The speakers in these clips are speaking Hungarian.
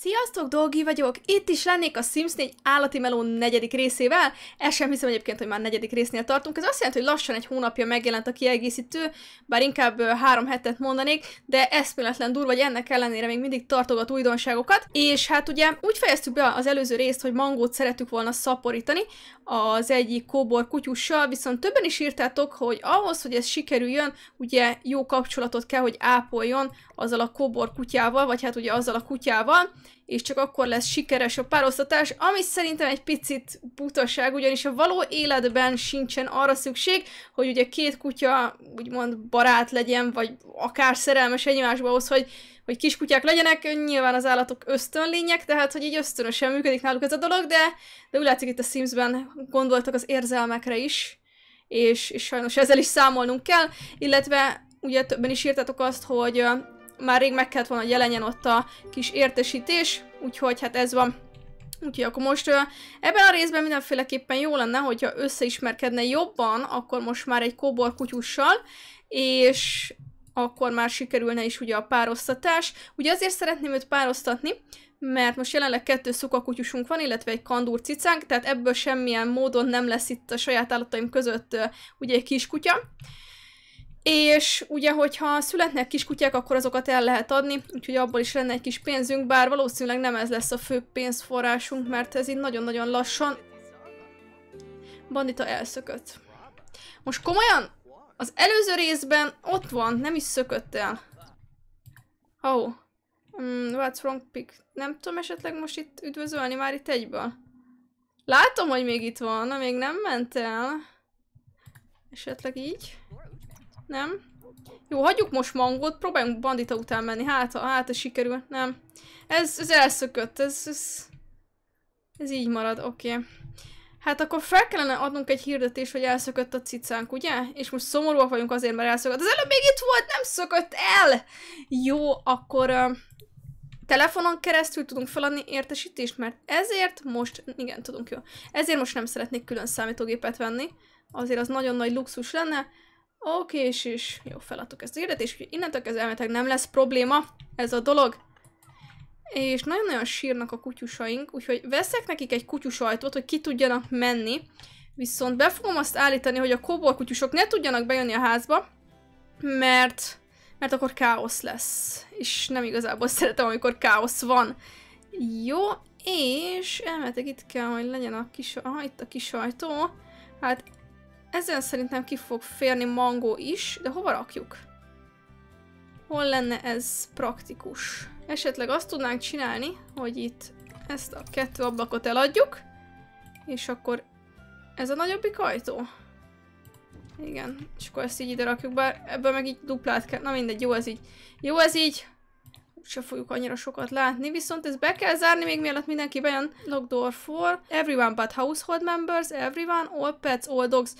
Sziasztok, Dolgi vagyok! Itt is lennék a Sims 4 állati meló negyedik részével. El sem hiszem egyébként, hogy már negyedik résznél tartunk. Ez azt jelenti, hogy lassan egy hónapja megjelent a kiegészítő, bár inkább három hetet mondanék, de eszméletlen durva, hogy ennek ellenére még mindig tartogat újdonságokat. És hát ugye úgy fejeztük be az előző részt, hogy mangót szerettük volna szaporítani az egyik kóbor kutyussal, viszont többen is írtátok, hogy ahhoz, hogy ez sikerüljön, ugye jó kapcsolatot kell, hogy ápoljon azzal a kóbor kutyával, vagy hát ugye azzal a kutyával, és csak akkor lesz sikeres a párosztatás, ami szerintem egy picit butaság, ugyanis a való életben sincsen arra szükség, hogy ugye két kutya úgymond barát legyen, vagy akár szerelmes egymásba ahhoz, hogy, hogy kiskutyák legyenek, nyilván az állatok ösztönlények, tehát hogy így ösztönösen működik náluk ez a dolog, de, de úgy látszik itt a Simsben gondoltak az érzelmekre is, és, és sajnos ezzel is számolnunk kell, illetve ugye többen is írtatok azt, hogy már rég meg kellett volna, hogy jelenjen ott a kis értesítés, úgyhogy hát ez van. Úgyhogy akkor most ebben a részben mindenféleképpen jó lenne, hogyha összeismerkedne jobban, akkor most már egy kóbor kutyussal, és akkor már sikerülne is ugye a párosztatás. Ugye azért szeretném őt párosztatni, mert most jelenleg kettő szukakutyusunk van, illetve egy kandúr cicánk, tehát ebből semmilyen módon nem lesz itt a saját állataim között ugye egy kiskutya. kutya és ugye, hogyha születnek kiskutyák, akkor azokat el lehet adni, úgyhogy abból is lenne egy kis pénzünk, bár valószínűleg nem ez lesz a fő pénzforrásunk, mert ez így nagyon-nagyon lassan... Bandita elszökött. Most komolyan? Az előző részben ott van, nem is szökött el. Oh. Mm, what's wrong pick? Nem tudom esetleg most itt üdvözölni már itt egyből. Látom, hogy még itt van, még nem ment el. Esetleg így. Nem? Jó, hagyjuk most mangot, próbáljunk bandita után menni. Hát, ha, hát, ez sikerül. Nem. Ez, ez elszökött, ez, ez... Ez így marad, oké. Okay. Hát akkor fel kellene adnunk egy hirdetés, hogy elszökött a cicánk, ugye? És most szomorúak vagyunk azért, mert elszökött. Az előbb még itt volt, nem szökött el! Jó, akkor... telefonon keresztül tudunk feladni értesítést, mert ezért most, igen, tudunk, jó. Ezért most nem szeretnék külön számítógépet venni, azért az nagyon nagy luxus lenne, Oké, és is. Jó, feladtuk ezt a hirdet, és innentől kezdve elméletileg nem lesz probléma ez a dolog. És nagyon-nagyon sírnak a kutyusaink, úgyhogy veszek nekik egy kutyusajtót, hogy ki tudjanak menni. Viszont be fogom azt állítani, hogy a kobor kutyusok ne tudjanak bejönni a házba, mert, mert akkor káosz lesz. És nem igazából szeretem, amikor káosz van. Jó, és elmetek itt kell, hogy legyen a kis... Aha, itt a kis ajtó. Hát ezen szerintem ki fog férni mangó is, de hova rakjuk? Hol lenne ez praktikus? Esetleg azt tudnánk csinálni, hogy itt ezt a kettő ablakot eladjuk, és akkor ez a nagyobbik ajtó? Igen, és akkor ezt így ide rakjuk, bár ebből meg így duplát kell. Na mindegy, jó ez így. Jó ez így! se fogjuk annyira sokat látni, viszont ezt be kell zárni még mielőtt mindenki bejön. Lock door for everyone but household members, everyone, all pets, all dogs.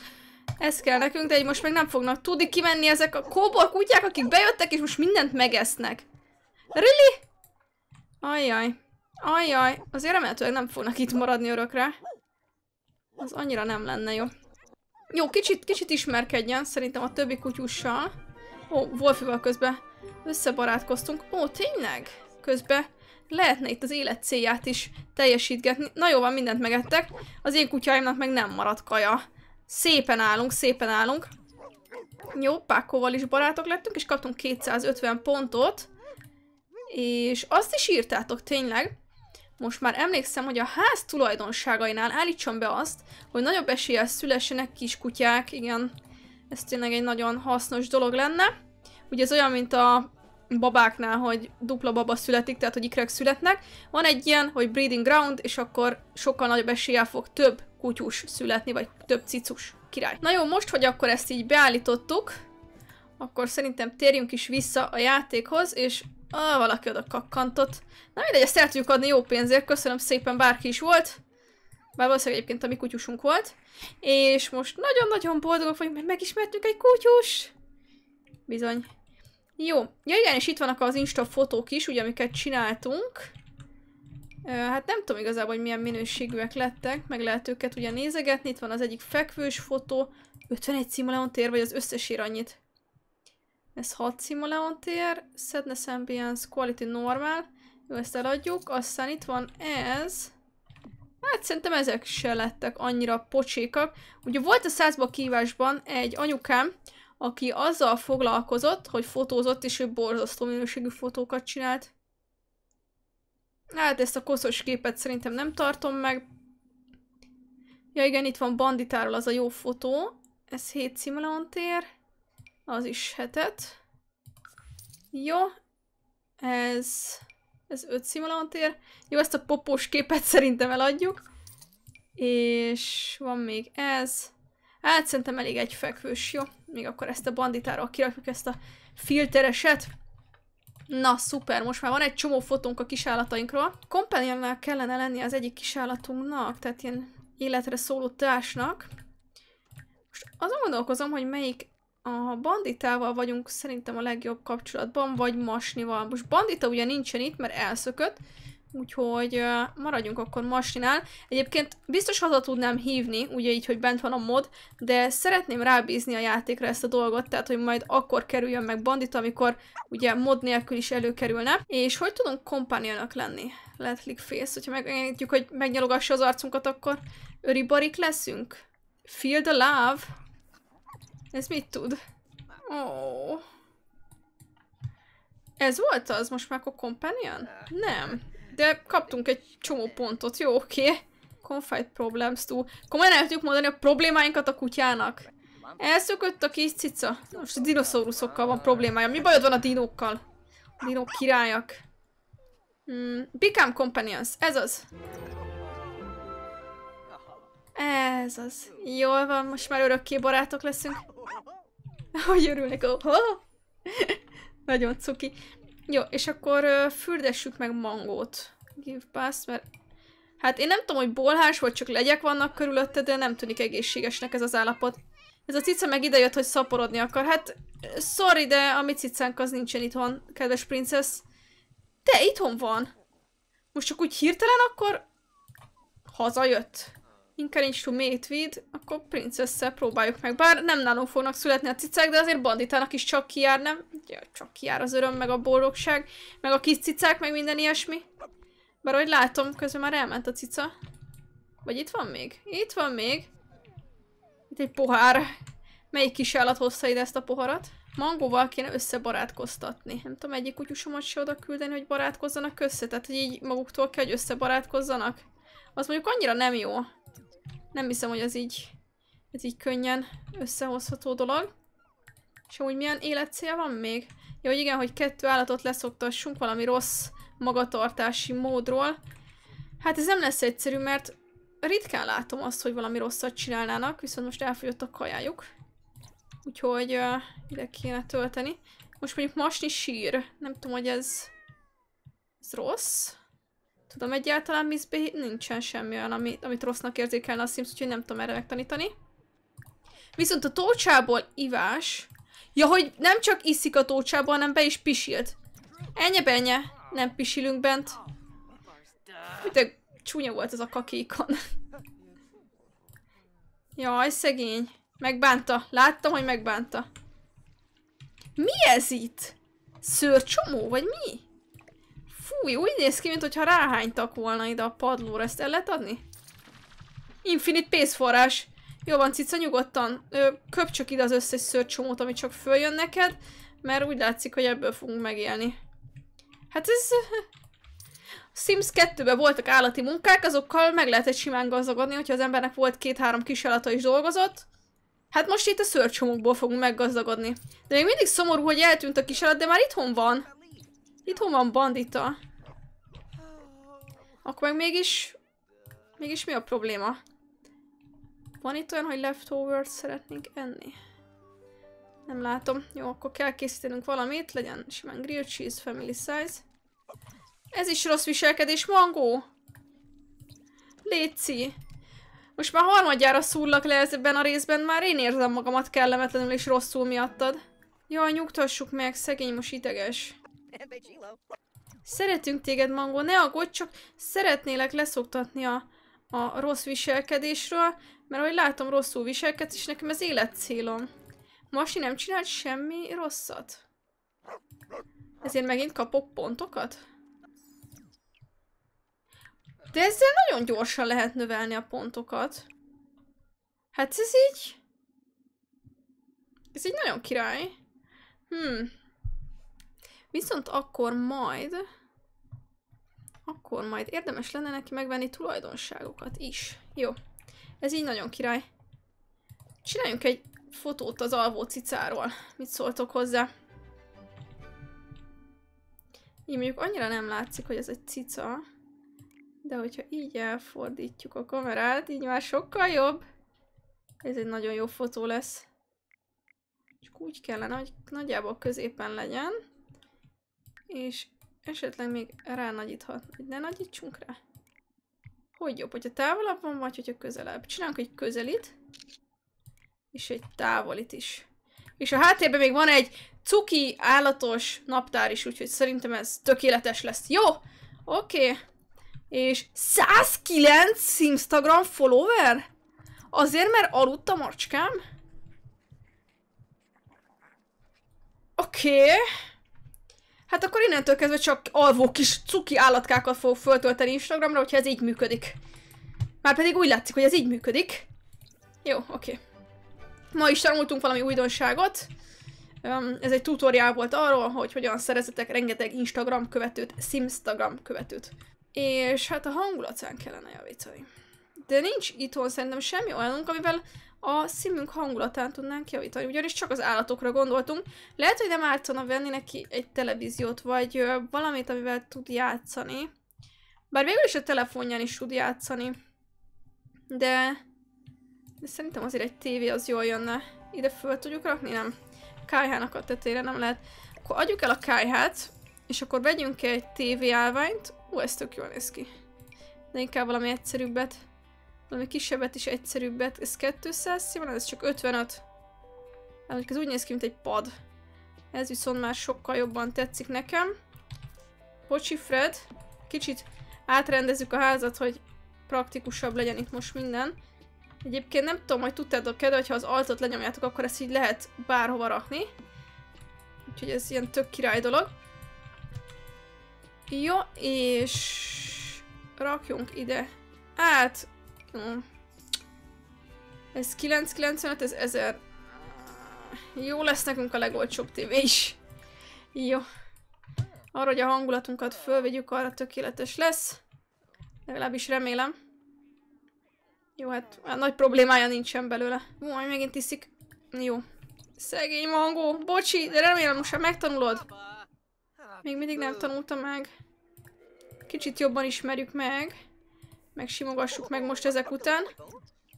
Ez kell nekünk, de így most meg nem fognak tudni kimenni ezek a kóbor kutyák, akik bejöttek és most mindent megesznek. Really? Ajjaj. Ajjaj. Azért remélhetőleg nem fognak itt maradni örökre. Az annyira nem lenne jó. Jó, kicsit, kicsit ismerkedjen szerintem a többi kutyussal. Ó, Wolfival közben összebarátkoztunk. Ó, tényleg? Közben lehetne itt az élet célját is teljesítgetni. Na jó, van, mindent megettek. Az én kutyáimnak meg nem maradt kaja. Szépen állunk, szépen állunk. Jó, Pákóval is barátok lettünk, és kaptunk 250 pontot. És azt is írtátok, tényleg. Most már emlékszem, hogy a ház tulajdonságainál állítsam be azt, hogy nagyobb eséllyel szülessenek kiskutyák, igen. Ez tényleg egy nagyon hasznos dolog lenne. Ugye ez olyan, mint a babáknál, hogy dupla baba születik, tehát hogy ikrek születnek. Van egy ilyen, hogy breeding ground, és akkor sokkal nagyobb eséllyel fog több kutyus születni, vagy több cicus király. Na jó, most, hogy akkor ezt így beállítottuk, akkor szerintem térjünk is vissza a játékhoz, és ah, valaki oda kakkantott. Na mindegy, ezt el tudjuk adni jó pénzért, köszönöm szépen, bárki is volt. Bár valószínűleg egyébként a mi kutyusunk volt. És most nagyon-nagyon boldogok vagyunk, mert megismertünk egy kutyus. Bizony. Jó. Ja igen, és itt vannak az Insta fotók is, ugye, amiket csináltunk. Hát nem tudom igazából, hogy milyen minőségűek lettek, meg lehet őket ugye nézegetni. Itt van az egyik fekvős fotó, 51 Simoleon tér, vagy az összes ír annyit. Ez 6 Simoleon tér, Sadness Ambience, Quality Normal, jó, ezt eladjuk. Aztán itt van ez, Hát szerintem ezek se lettek annyira pocsékak. Ugye volt a százba kívásban egy anyukám, aki azzal foglalkozott, hogy fotózott, és ő borzasztó minőségű fotókat csinált. Hát ezt a koszos képet szerintem nem tartom meg. Ja igen, itt van Banditáról az a jó fotó. Ez 7 Simleon tér. Az is hetet. Jó. Ez... Ez 5 szimulantér. Jó, ezt a popós képet szerintem eladjuk. És van még ez. Hát szerintem elég egy fekvős, jó? Még akkor ezt a banditára, kirakjuk ezt a filtereset. Na, szuper, most már van egy csomó fotónk a kisállatainkról. Kompanionnál kellene lenni az egyik kisállatunknak, tehát ilyen életre szóló társnak. Most azon gondolkozom, hogy melyik a banditával vagyunk szerintem a legjobb kapcsolatban, vagy masnival. Most bandita ugye nincsen itt, mert elszökött, úgyhogy maradjunk akkor masninál. Egyébként biztos haza tudnám hívni, ugye így, hogy bent van a mod, de szeretném rábízni a játékra ezt a dolgot, tehát hogy majd akkor kerüljön meg bandita, amikor ugye mod nélkül is előkerülne. És hogy tudunk kompányának lenni? Lehet face, hogyha megengedjük, hogy megnyalogassa az arcunkat, akkor öribarik leszünk? Feel the love! Ez mit tud? Ó. Oh. Ez volt az? Most már a companion? Nem. De kaptunk egy csomó pontot. Jó, oké. Okay. Confide problems túl. Komolyan el tudjuk mondani a problémáinkat a kutyának. Elszökött a kis cica. Most a dinoszauruszokkal van problémája. Mi bajod van a dinókkal? A dinók királyak. Hmm, become companions. Ez az. Ez az. Jól van, most már örökké barátok leszünk. Hogy örülnek, ó, oh, Nagyon cuki. Jó, és akkor uh, fürdessük meg mangót. Give pass, mert... Hát én nem tudom, hogy bolhás vagy csak legyek vannak körülötted, de nem tűnik egészségesnek ez az állapot. Ez a cica meg idejött, hogy szaporodni akar. Hát, sorry, de a mi cicánk az nincsen itthon, kedves princesz. De itthon van. Most csak úgy hirtelen akkor hazajött inkább nincs túl mate akkor princesse próbáljuk meg. Bár nem nálunk fognak születni a cicák, de azért banditának is csak kiár, nem? Ja, csak kiár az öröm, meg a boldogság, meg a kis cicák, meg minden ilyesmi. Bár ahogy látom, közben már elment a cica. Vagy itt van még? Itt van még. Itt egy pohár. Melyik kis állat hozta ide ezt a poharat? Mangóval kéne összebarátkoztatni. Nem tudom, egyik kutyusomat se oda küldeni, hogy barátkozzanak össze. Tehát, hogy így maguktól kell, hogy összebarátkozzanak. Az mondjuk annyira nem jó. Nem hiszem, hogy ez így, ez így könnyen összehozható dolog. És amúgy milyen életcél van még? Jó, hogy igen, hogy kettő állatot leszoktassunk valami rossz magatartási módról. Hát ez nem lesz egyszerű, mert ritkán látom azt, hogy valami rosszat csinálnának, viszont most elfogyott a kajájuk. Úgyhogy uh, ide kéne tölteni. Most mondjuk masni sír. Nem tudom, hogy ez, ez rossz. Tudom, egyáltalán Miss B nincsen semmi olyan, ami, amit rossznak érzékelne a Sims, úgyhogy nem tudom erre megtanítani. Viszont a tócsából ivás. Ja, hogy nem csak iszik a tócsából, hanem be is pisilt. Ennyi benye. Nem pisilünk bent. De csúnya volt ez a kakékon. Jaj, szegény. Megbánta. Láttam, hogy megbánta. Mi ez itt? Szőrcsomó, vagy mi? Fúj, úgy néz ki, mintha ráhánytak volna ide a padlóra. Ezt el lehet adni? Infinite pénzforrás. Jó van, cica, nyugodtan. Ö, köpcsök ide az összes szörcsomót, ami csak följön neked, mert úgy látszik, hogy ebből fogunk megélni. Hát ez... Sims 2-ben voltak állati munkák, azokkal meg lehetett simán gazdagodni, hogyha az embernek volt két-három kisálata is dolgozott. Hát most itt a szörcsomókból fogunk meggazdagodni. De még mindig szomorú, hogy eltűnt a kisállat, de már itthon van. Itthon van bandita. Akkor meg mégis... Mégis mi a probléma? Van itt olyan, hogy Leftovers szeretnénk enni? Nem látom. Jó, akkor kell készítenünk valamit, legyen simán grill cheese, family size. Ez is rossz viselkedés, mangó! Léci! Most már harmadjára szúrlak le ebben a részben, már én érzem magamat kellemetlenül és rosszul miattad. Jaj, nyugtassuk meg, szegény most ideges. Szeretünk téged, Mangó, ne aggódj, csak szeretnélek leszoktatni a, a rossz viselkedésről, mert ahogy látom, rosszul viselkedsz, és nekem ez életcélom. Masi nem csinált semmi rosszat. Ezért megint kapok pontokat? De ezzel nagyon gyorsan lehet növelni a pontokat. Hát ez így... Ez így nagyon király. Hmm. Viszont akkor majd... Akkor majd érdemes lenne neki megvenni tulajdonságokat is. Jó. Ez így nagyon király. Csináljunk egy fotót az alvó cicáról. Mit szóltok hozzá? Így mondjuk annyira nem látszik, hogy ez egy cica. De hogyha így elfordítjuk a kamerát, így már sokkal jobb. Ez egy nagyon jó fotó lesz. Csak úgy kellene, hogy nagyjából középen legyen. És esetleg még ránagyíthat. Hogy ne nagyítsunk rá? Hogy jobb, hogyha távolabb van, vagy hogyha közelebb? Csinálunk egy közelit, és egy távolit is. És a háttérben még van egy cuki, állatos naptár is, úgyhogy szerintem ez tökéletes lesz. Jó! Oké. Okay. És 109 Instagram follower? Azért, mert aludt a macskám? Oké. Okay. Hát akkor innentől kezdve csak alvó kis cuki állatkákat fog föltölteni Instagramra, hogyha ez így működik. Már pedig úgy látszik, hogy ez így működik. Jó, oké. Ma is tanultunk valami újdonságot. Ez egy tutoriál volt arról, hogy hogyan szerezetek rengeteg Instagram követőt, Simstagram követőt. És hát a hangulatán kellene javítani. De nincs itthon szerintem semmi olyanunk, amivel a szívünk hangulatán tudnánk javítani, ugyanis csak az állatokra gondoltunk. Lehet, hogy nem ártana venni neki egy televíziót, vagy valamit, amivel tud játszani. Bár végül is a telefonján is tud játszani. De... De szerintem azért egy tévé az jól jönne. Ide föl tudjuk rakni? Nem. Kályhának a tetére nem lehet. Akkor adjuk el a kályhát, és akkor vegyünk egy tévé állványt. Ú, ez tök jól néz ki. De inkább valami egyszerűbbet valami kisebbet és egyszerűbbet. Ez 200 szimán, ez csak 55. Hát, ez úgy néz ki, mint egy pad. Ez viszont már sokkal jobban tetszik nekem. Bocsi Fred, kicsit átrendezzük a házat, hogy praktikusabb legyen itt most minden. Egyébként nem tudom, hogy tudtátok-e, de ha az altot lenyomjátok, akkor ezt így lehet bárhova rakni. Úgyhogy ez ilyen tök király dolog. Jó, és rakjunk ide. Át. Jó. Hm. Ez 995, ez 1000. Jó lesz nekünk a legolcsóbb tévé is. Jó. Arra, hogy a hangulatunkat fölvegyük, arra tökéletes lesz. Legalábbis remélem. Jó, hát nagy problémája nincsen belőle. Majd megint iszik. Jó. Szegény mangó, bocsi, de remélem most már megtanulod. Még mindig nem tanulta meg. Kicsit jobban ismerjük meg. Megsimogassuk meg most ezek után.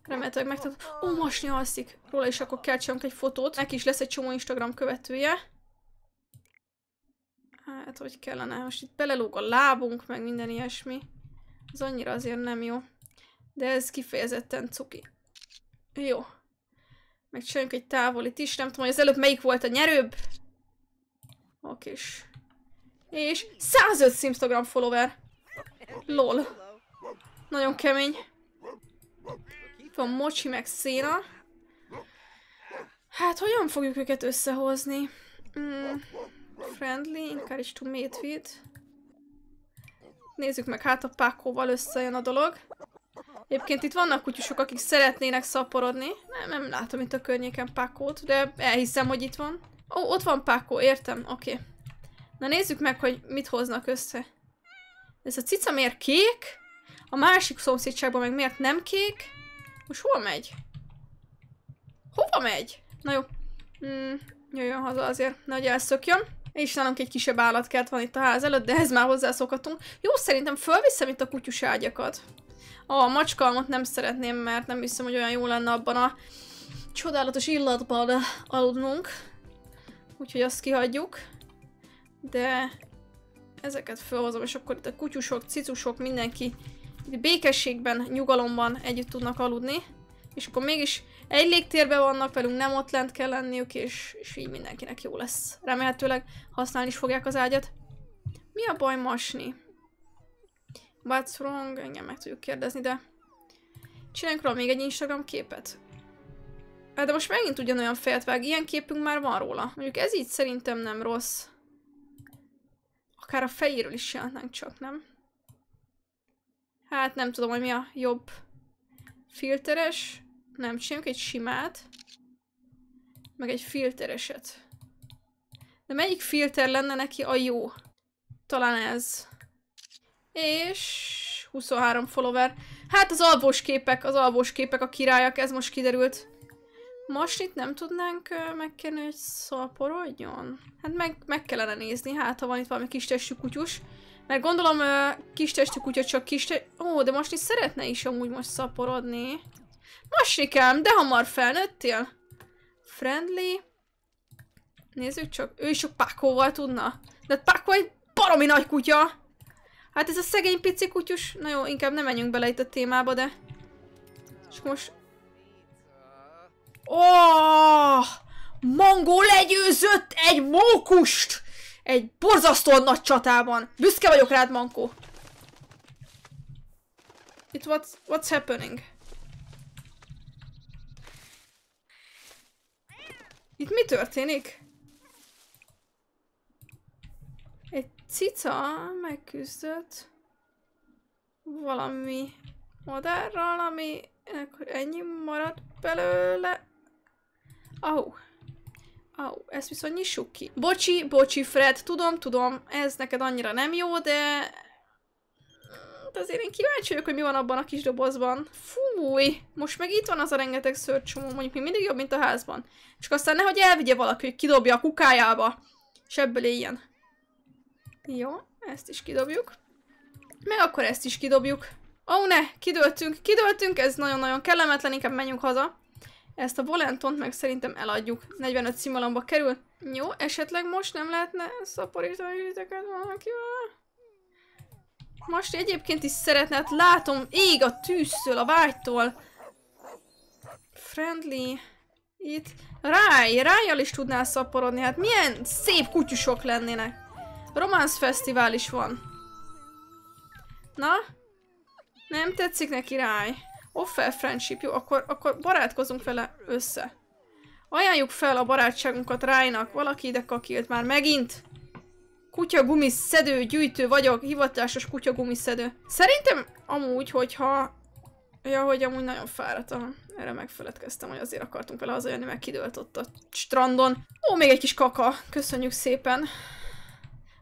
Remélhetőleg megtudom. Ó, most nyalszik. Róla is akkor kell csinálunk egy fotót. Neki is lesz egy csomó Instagram követője. Hát, hogy kellene. Most itt belelóg a lábunk, meg minden ilyesmi. Ez annyira azért nem jó. De ez kifejezetten cuki. Jó. Megcsináljunk egy távolit is. Nem tudom, hogy az előbb melyik volt a nyerőbb. Oké. És 105 Instagram follower. LOL. Nagyon kemény. Itt van Mocsi meg Széna. Hát, hogyan fogjuk őket összehozni? Mm, friendly, encourage to meet with. Nézzük meg, hát a pákóval összejön a dolog. Egyébként itt vannak kutyusok, akik szeretnének szaporodni. Nem, nem látom itt a környéken pákót, de elhiszem, hogy itt van. Ó, ott van pákó, értem, oké. Okay. Na nézzük meg, hogy mit hoznak össze. Ez a cica miért kék? A másik szomszédságban meg miért nem kék? Most hol megy? Hova megy? Na jó. Mm, jöjjön haza azért, Nagy elszökjön. És nálunk egy kisebb állatkert van itt a ház előtt, de ez már hozzászokhatunk. Jó, szerintem fölviszem itt a kutyus ágyakat. A macskalmat nem szeretném, mert nem hiszem, hogy olyan jó lenne abban a csodálatos illatban aludnunk. Úgyhogy azt kihagyjuk. De ezeket felhozom, és akkor itt a kutyusok, cicusok, mindenki békességben, nyugalomban együtt tudnak aludni. És akkor mégis egy légtérben vannak velünk, nem ott lent kell lenniük, és, és így mindenkinek jó lesz. Remélhetőleg használni is fogják az ágyat. Mi a baj masni? What's wrong? Engem meg tudjuk kérdezni, de... Csináljunk róla még egy Instagram képet. De most megint ugyanolyan fejet vág, ilyen képünk már van róla. Mondjuk ez így szerintem nem rossz. Akár a fejéről is jelentnánk csak, nem? Hát nem tudom, hogy mi a jobb filteres. Nem, csináljunk egy simát. Meg egy filtereset. De melyik filter lenne neki a jó? Talán ez. És 23 follower. Hát az alvós képek, az alvós képek a királyak, ez most kiderült. Most itt nem tudnánk megkérni, hogy szaporodjon? Hát meg, meg kellene nézni, hát ha van itt valami kis testű kutyus. Mert gondolom kis testű kutya csak kis te, Ó, de most is szeretne is amúgy most szaporodni. Masikám, de hamar felnőttél. Friendly. Nézzük csak, ő is csak Pákóval tudna. De Pákó egy baromi nagy kutya. Hát ez a szegény pici kutyus. Na jó, inkább nem menjünk bele itt a témába, de... És most... Oh! Mangó legyőzött egy mókust! egy borzasztóan nagy csatában. Büszke vagyok rád, Mankó. Itt what's, what's happening? Itt mi történik? Egy cica megküzdött valami madárral, ami ennyi maradt belőle. Ahú. Oh oh, ezt viszont nyissuk ki. Bocsi, bocsi, Fred, tudom, tudom, ez neked annyira nem jó, de... De azért én kíváncsi vagyok, hogy mi van abban a kis dobozban. Fúj, most meg itt van az a rengeteg szörcsomó, mondjuk még mindig jobb, mint a házban. Csak aztán nehogy elvigye valaki, hogy kidobja a kukájába. És ebből éljen. Jó, ezt is kidobjuk. Meg akkor ezt is kidobjuk. Ó oh, ne, kidöltünk, kidöltünk, ez nagyon-nagyon kellemetlen, inkább menjünk haza. Ezt a volantont meg szerintem eladjuk. 45 szimalomba kerül. Jó, esetleg most nem lehetne szaporítani ezeket valakivel? Most egyébként is szeretne, hát látom, ég a tűztől, a vágytól. Friendly. Itt. Ráj, rájjal is tudnál szaporodni, hát milyen szép kutyusok lennének. Románsz fesztivál is van. Na? Nem tetszik neki ráj. Offer friendship, jó, akkor, akkor barátkozunk vele össze. Ajánljuk fel a barátságunkat Rájnak. Valaki ide kakilt már megint. Kutyagumiszedő, gyűjtő vagyok. Hivatásos kutyagumiszedő. Szerintem amúgy, hogyha... Ja, hogy amúgy nagyon fáradt. Erre megfeledkeztem, hogy azért akartunk vele hazajönni, mert kidőlt ott a strandon. Ó, még egy kis kaka. Köszönjük szépen.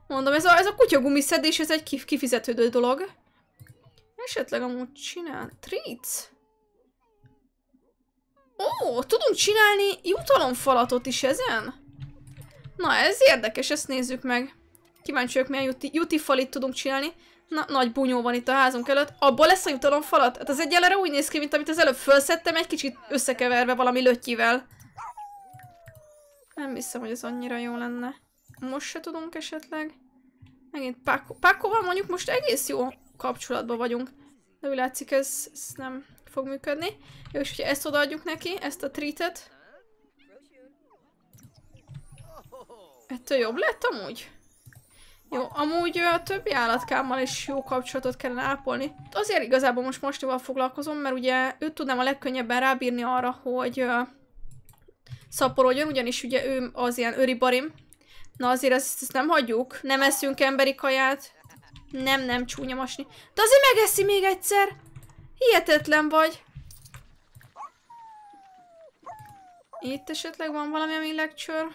Mondom, ez a, ez a kutyagumiszedés, ez egy kif kifizetődő dolog. Esetleg amúgy csinál... Treats? Ó, tudunk csinálni jutalomfalatot is ezen? Na, ez érdekes, ezt nézzük meg. Kíváncsi vagyok, milyen juti, juti falit tudunk csinálni. Na, nagy bunyó van itt a házunk előtt. Abból lesz a jutalomfalat? Hát az egyelőre úgy néz ki, mint amit az előbb felszettem, egy kicsit összekeverve valami lötyivel. Nem hiszem, hogy ez annyira jó lenne. Most se tudunk esetleg. Megint Páko. Pákoval mondjuk most egész jó kapcsolatban vagyunk. De úgy látszik, ez, ez nem fog működni. Jó, és hogyha ezt odaadjuk neki, ezt a treatet. Ettől jobb lett amúgy? Jó, amúgy a többi állatkámmal is jó kapcsolatot kellene ápolni. Azért igazából most mostival foglalkozom, mert ugye őt tudnám a legkönnyebben rábírni arra, hogy szaporodjon, ugyanis ugye ő az ilyen öribarim. Na azért ezt, ezt nem hagyjuk, nem eszünk emberi kaját, nem, nem csúnya masni. De azért megeszi még egyszer. Hihetetlen vagy. Itt esetleg van valami, ami lecture.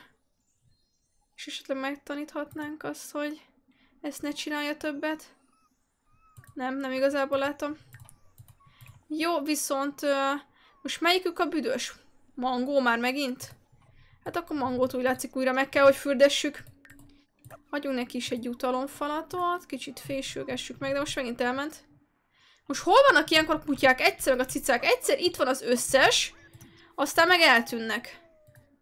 És esetleg megtaníthatnánk azt, hogy ezt ne csinálja többet. Nem, nem igazából látom. Jó, viszont uh, most melyikük a büdös? Mangó már megint? Hát akkor mangót úgy látszik újra meg kell, hogy fürdessük. Hagyunk neki is egy utalomfalatot, kicsit fésülgessük meg, de most megint elment. Most hol vannak ilyenkor a kutyák? Egyszer meg a cicák. Egyszer itt van az összes, aztán meg eltűnnek.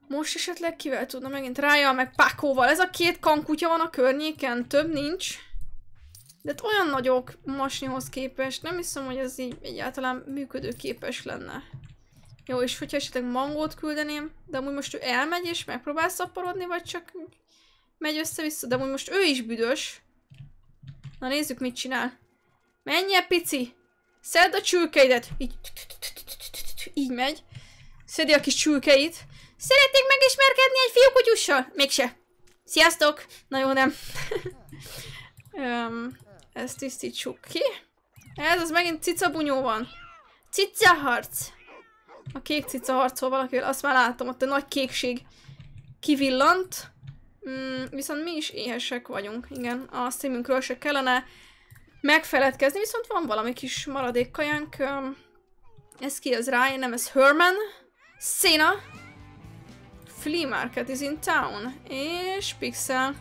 Most esetleg kivel tudna megint? Rája meg Pákóval. Ez a két kankutya van a környéken, több nincs. De hát olyan nagyok masnihoz képest, nem hiszem, hogy ez így egyáltalán működőképes lenne. Jó, és hogyha esetleg mangót küldeném, de amúgy most ő elmegy és megpróbál szaporodni, vagy csak Megy össze-vissza, de most ő is büdös. Na nézzük, mit csinál. Menj el, pici! Szedd a csülkeidet! Így, így megy. Szedi a kis csülkeit. Szeretnék megismerkedni egy fiúkutyussal? Mégse. Sziasztok! Na jó, nem. um, ezt tisztítsuk ki. Ez az megint cica bunyó van. Cica harc. A kék cica harcol valakivel, azt már látom, ott a nagy kékség kivillant. Mm, viszont mi is éhesek vagyunk, igen. A streamünkről se kellene megfeledkezni, viszont van valami kis maradék kajánk. Ez ki az Ryan, nem ez Herman. Széna. Flea Market is in town. És Pixel.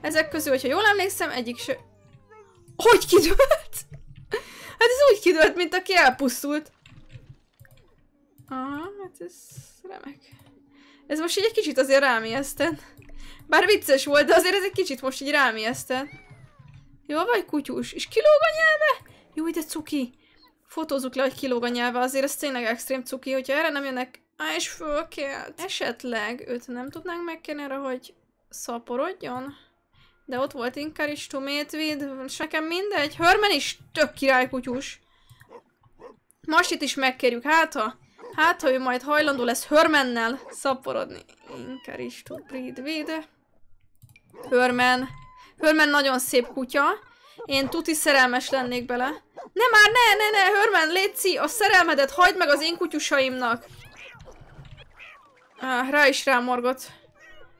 Ezek közül, hogyha jól emlékszem, egyik se... Hogy kidőlt? Hát ez úgy kidőlt, mint aki elpusztult. Ah, hát ez remek. Ez most így egy kicsit azért rámiesztett. Bár vicces volt, de azért ez egy kicsit most így rámiesztett. Jó vagy kutyus? És kilóg a nyelve? Jó, de cuki. Fotózzuk le, hogy kilóg a nyelve, azért ez tényleg extrém cuki, hogyha erre nem jönnek... Á, és fölkelt. Esetleg őt nem tudnánk megkérni arra, hogy szaporodjon? De ott volt inkább is tumétvéd, és nekem mindegy. Hörmen is tök királykutyus. Most itt is megkérjük, hát ha? Hát, ha ő majd hajlandó lesz Hörmennel szaporodni. Inker is tud breed with. Hörmen. Hörmen nagyon szép kutya. Én tuti szerelmes lennék bele. Ne már, ne, ne, ne, Hörmen, létszi, a szerelmedet hagyd meg az én kutyusaimnak. Ah, rá is rámorgott.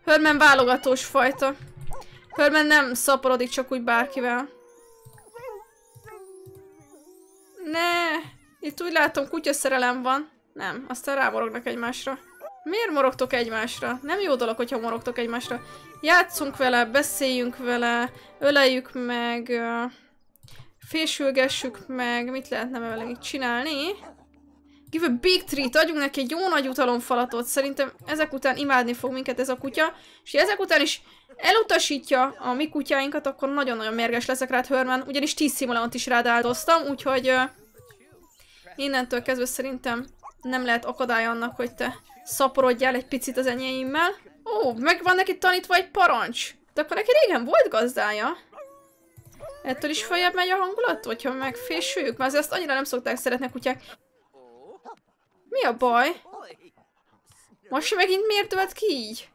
Hörmen válogatós fajta. Hörmen nem szaporodik csak úgy bárkivel. Ne! Itt úgy látom, kutyaszerelem van. Nem, aztán rámorognak egymásra. Miért morogtok egymásra? Nem jó dolog, hogyha morogtok egymásra. Játszunk vele, beszéljünk vele, öleljük meg, fésülgessük meg, mit lehetne vele így csinálni. Give a big treat, adjunk neki egy jó nagy utalomfalatot. Szerintem ezek után imádni fog minket ez a kutya. És ezek után is elutasítja a mi kutyáinkat, akkor nagyon-nagyon mérges leszek rád, Hörmen. Ugyanis 10 szimulont is rád áldoztam, úgyhogy... Uh, innentől kezdve szerintem nem lehet akadály annak, hogy te szaporodjál egy picit az enyémmel. Ó, meg van neki tanítva egy parancs. De akkor neki régen volt gazdája. Ettől is följebb megy a hangulat, hogyha megfésüljük? Mert ezt annyira nem szokták szeretni kutyák. Mi a baj? Most megint miért tölt ki így?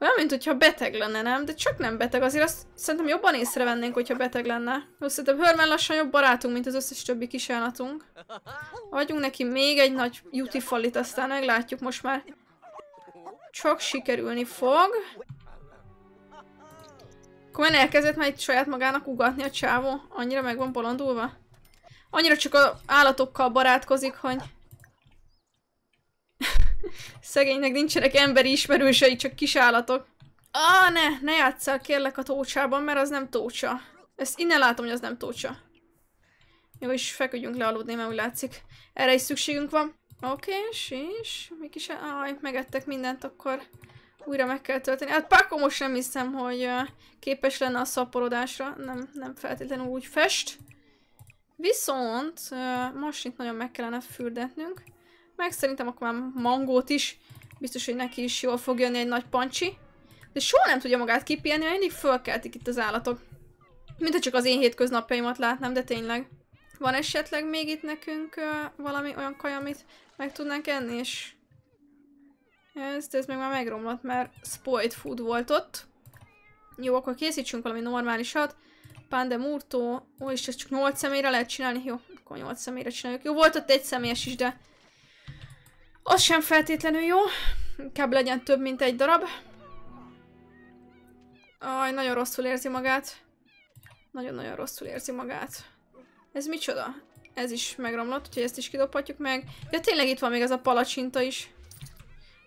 Olyan, mint hogyha beteg lenne, nem? De csak nem beteg, azért azt szerintem jobban észrevennénk, hogyha beteg lenne. Most szerintem Hörmen lassan jobb barátunk, mint az összes többi kisállatunk. Adjunk neki még egy nagy jutifallit, aztán meglátjuk most már. Csak sikerülni fog. Komolyan elkezdett már itt saját magának ugatni a csávó. Annyira meg van bolondulva. Annyira csak a állatokkal barátkozik, hogy... Szegénynek nincsenek emberi ismerősei, csak kisállatok. Ah, ne, ne játsszál kérlek a tócsában, mert az nem tócsa. Ezt innen látom, hogy az nem tócsa. Jó, és feküdjünk le aludni, mert úgy látszik. Erre is szükségünk van. Oké, okay, és, és Mi is, aj, megettek mindent, akkor újra meg kell tölteni. Hát Paco most nem hiszem, hogy képes lenne a szaporodásra. Nem, nem feltétlenül úgy fest. Viszont most itt nagyon meg kellene fürdetnünk meg szerintem akkor már mangót is. Biztos, hogy neki is jól fog jönni egy nagy pancsi. De soha nem tudja magát kipihenni, mindig fölkeltik itt az állatok. Mint csak az én hétköznapjaimat látnám, de tényleg. Van esetleg még itt nekünk uh, valami olyan kaja, amit meg tudnánk enni, és... Ez, ez meg már megromlott, mert spoiled food volt ott. Jó, akkor készítsünk valami normálisat. Pandemurtó. Ó, és ezt csak 8 személyre lehet csinálni. Jó, akkor 8 személyre csináljuk. Jó, volt ott egy személyes is, de az sem feltétlenül jó. Inkább legyen több, mint egy darab. Aj, nagyon rosszul érzi magát. Nagyon-nagyon rosszul érzi magát. Ez micsoda? Ez is megromlott, úgyhogy ezt is kidobhatjuk meg. Ja, tényleg itt van még ez a palacsinta is.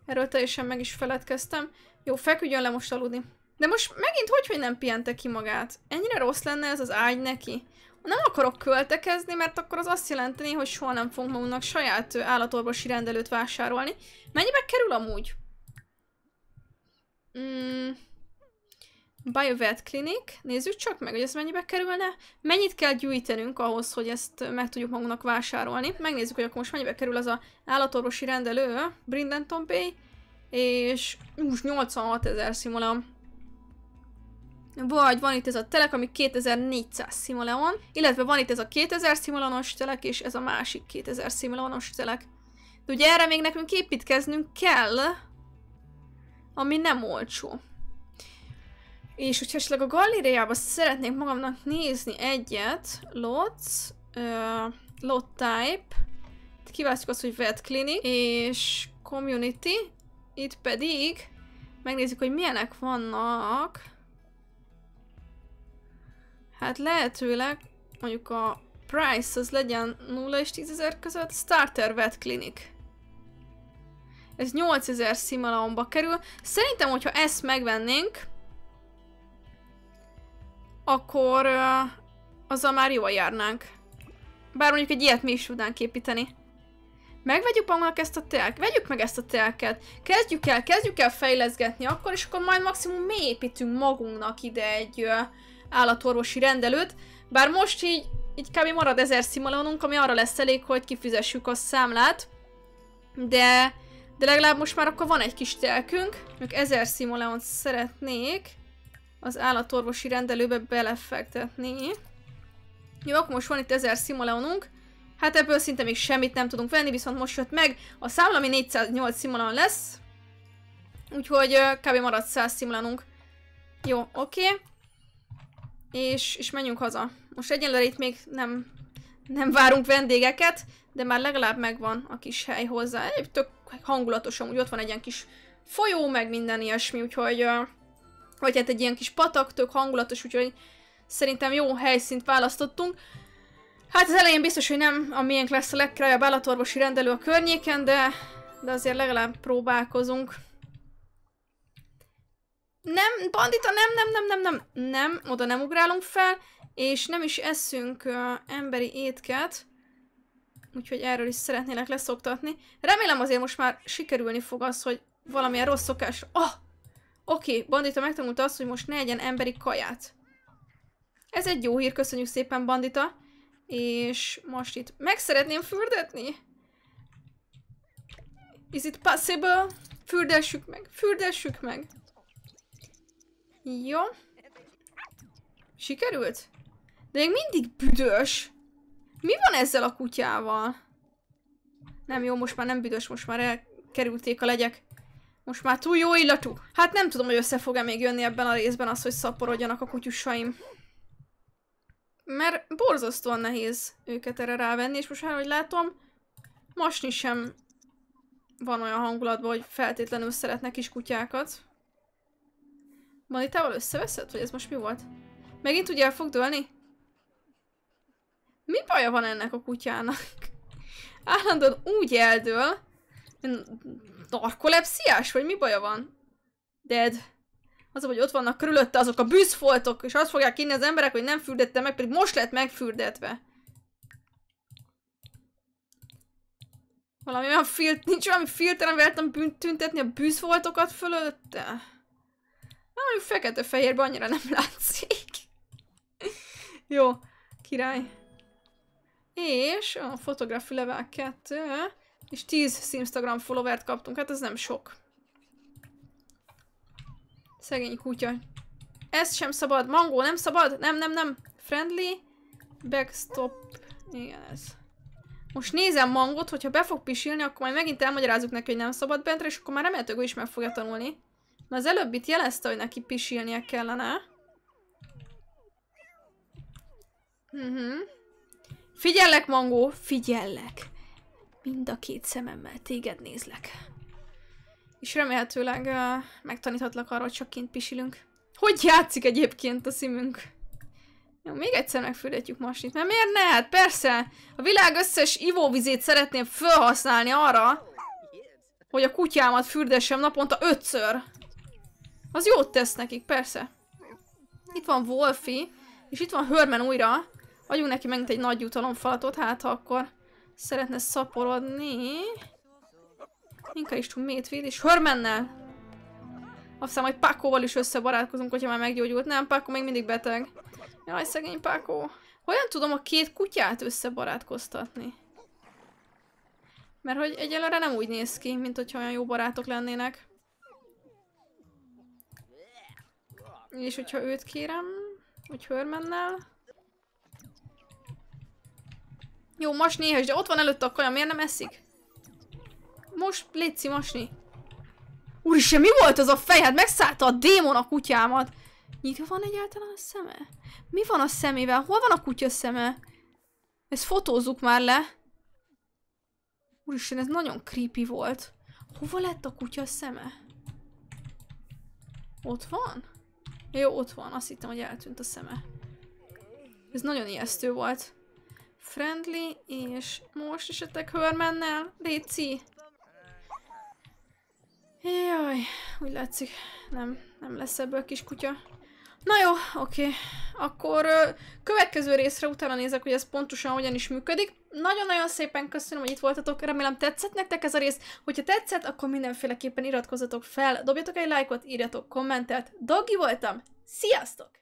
Erről teljesen meg is feledkeztem. Jó, feküdjön le most aludni. De most megint hogy, hogy nem pihente ki magát? Ennyire rossz lenne ez az ágy neki? Nem akarok költekezni, mert akkor az azt jelenteni, hogy soha nem fogunk magunknak saját állatorvosi rendelőt vásárolni. Mennyibe kerül amúgy? Mm. Biovet Clinic. Nézzük csak meg, hogy ez mennyibe kerülne. Mennyit kell gyűjtenünk ahhoz, hogy ezt meg tudjuk magunknak vásárolni. Megnézzük, hogy akkor most mennyibe kerül az a állatorvosi rendelő. Brindenton Bay. És ús, 86 ezer szimulám vagy van itt ez a telek, ami 2400 simoleon, illetve van itt ez a 2000 simoleonos telek, és ez a másik 2000 simoleonos telek. De ugye erre még nekünk építkeznünk kell, ami nem olcsó. És hogyha esetleg a galériába szeretnék magamnak nézni egyet, Lot, uh, lot type, kiválasztjuk azt, hogy vet clinic, és community, itt pedig megnézzük, hogy milyenek vannak. Hát lehetőleg mondjuk a price az legyen 0 és 10 ezer között, starter vet clinic. Ez 8000 szimalaomba kerül. Szerintem, hogyha ezt megvennénk, akkor uh, azzal már jól járnánk. Bár mondjuk egy ilyet mi is tudnánk építeni. Megvegyük magunknak ezt a telket? Vegyük meg ezt a telket. Kezdjük el, kezdjük el fejleszgetni akkor, és akkor majd maximum mi építünk magunknak ide egy uh, állatorvosi rendelőt, bár most így, így kb. marad ezer szimalonunk, ami arra lesz elég, hogy kifizessük a számlát, de, de legalább most már akkor van egy kis telkünk, még ezer szimalont szeretnék az állatorvosi rendelőbe belefektetni. Jó, akkor most van itt ezer szimalonunk, Hát ebből szinte még semmit nem tudunk venni, viszont most jött meg. A számla, ami 408 szimulan lesz. Úgyhogy kb. marad 100 szimulanunk. Jó, oké. Okay és, és menjünk haza. Most egyelőre itt még nem, nem várunk vendégeket, de már legalább megvan a kis hely hozzá. Egy tök hangulatosan, úgy ott van egy ilyen kis folyó, meg minden ilyesmi, úgyhogy vagy hát egy ilyen kis patak, tök hangulatos, úgyhogy szerintem jó helyszínt választottunk. Hát az elején biztos, hogy nem a miénk lesz a legkirályabb állatorvosi rendelő a környéken, de, de azért legalább próbálkozunk. Nem, bandita, nem, nem, nem, nem, nem, nem, oda nem ugrálunk fel, és nem is eszünk uh, emberi étket, úgyhogy erről is szeretnélek leszoktatni. Remélem azért most már sikerülni fog az, hogy valamilyen rossz szokás... Oh! Oké, okay, bandita megtanulta azt, hogy most ne egyen emberi kaját. Ez egy jó hír, köszönjük szépen, bandita. És most itt meg szeretném fürdetni? Is it possible? Fürdessük meg, fürdessük meg. Jó. Sikerült? De még mindig büdös. Mi van ezzel a kutyával? Nem jó, most már nem büdös, most már elkerülték a legyek. Most már túl jó illatú. Hát nem tudom, hogy össze fog-e még jönni ebben a részben az, hogy szaporodjanak a kutyusaim. Mert borzasztóan nehéz őket erre rávenni, és most már, hogy látom, masni sem van olyan hangulatban, hogy feltétlenül szeretnek kis kutyákat. Manitával összeveszed? Vagy ez most mi volt? Megint ugye el fog dőlni? Mi baja van ennek a kutyának? Állandóan úgy eldől. Narkolepsziás? Vagy mi baja van? Dead. Az, hogy ott vannak körülötte azok a bűzfoltok, és azt fogják inni az emberek, hogy nem fürdette meg, pedig most lett megfürdetve. Valami olyan filt, nincs valami filter, amivel tüntetni a bűzfoltokat fölötte? Na, fekete-fehérben annyira nem látszik. Jó, király. És a fotografi level 2, és 10 Instagram followert kaptunk, hát ez nem sok. Szegény kutya. Ezt sem szabad, mangó nem szabad, nem, nem, nem. Friendly, backstop, igen ez. Most nézem mangot, hogyha be fog pisilni, akkor majd megint elmagyarázzuk neki, hogy nem szabad bentre, és akkor már remélhetőleg is meg fogja tanulni. Na az előbb itt jelezte, hogy neki pisilnie kellene. Uh mhm. -huh. Figyellek, Mangó, figyellek. Mind a két szememmel téged nézlek. És remélhetőleg uh, megtaníthatlak arra, hogy csak kint pisilünk. Hogy játszik egyébként a szimünk? Jó, még egyszer megfürdetjük masnit, mert miért ne? Hát persze! A világ összes ivóvizét szeretném felhasználni arra, hogy a kutyámat fürdessem naponta ötször. Az jót tesz nekik, persze. Itt van Wolfi, és itt van Hörmen újra. Adjunk neki megint egy nagy jutalomfalatot, hát ha akkor szeretne szaporodni. Inka is tud métvéd, és Hörmennel! Aztán majd Pákóval is összebarátkozunk, hogyha már meggyógyult. Nem, Pákó még mindig beteg. Jaj, szegény Pákó. Hogyan tudom a két kutyát összebarátkoztatni? Mert hogy egyelőre nem úgy néz ki, mint hogyha olyan jó barátok lennének. És hogyha őt kérem, hogy hörmennel. Jó, most néha de ott van előtte a kaja, miért nem eszik? Most létszi masni. Úristen, mi volt az a fej? Hát megszállta a démon a kutyámat. Nyitva van egyáltalán a szeme? Mi van a szemével? Hol van a kutya szeme? Ezt fotózzuk már le. Úristen, ez nagyon creepy volt. Hova lett a kutya szeme? Ott van? Ja, jó, ott van. Azt hittem, hogy eltűnt a szeme. Ez nagyon ijesztő volt. Friendly, és most esetleg Hörmennel? Léci! Jaj, úgy látszik, nem, nem lesz ebből kis kutya. Na jó, oké. Okay akkor következő részre utána nézek, hogy ez pontosan hogyan is működik. Nagyon-nagyon szépen köszönöm, hogy itt voltatok, remélem tetszett nektek ez a rész. Hogyha tetszett, akkor mindenféleképpen iratkozzatok fel, dobjatok egy lájkot, írjatok kommentet. Dogi voltam, sziasztok!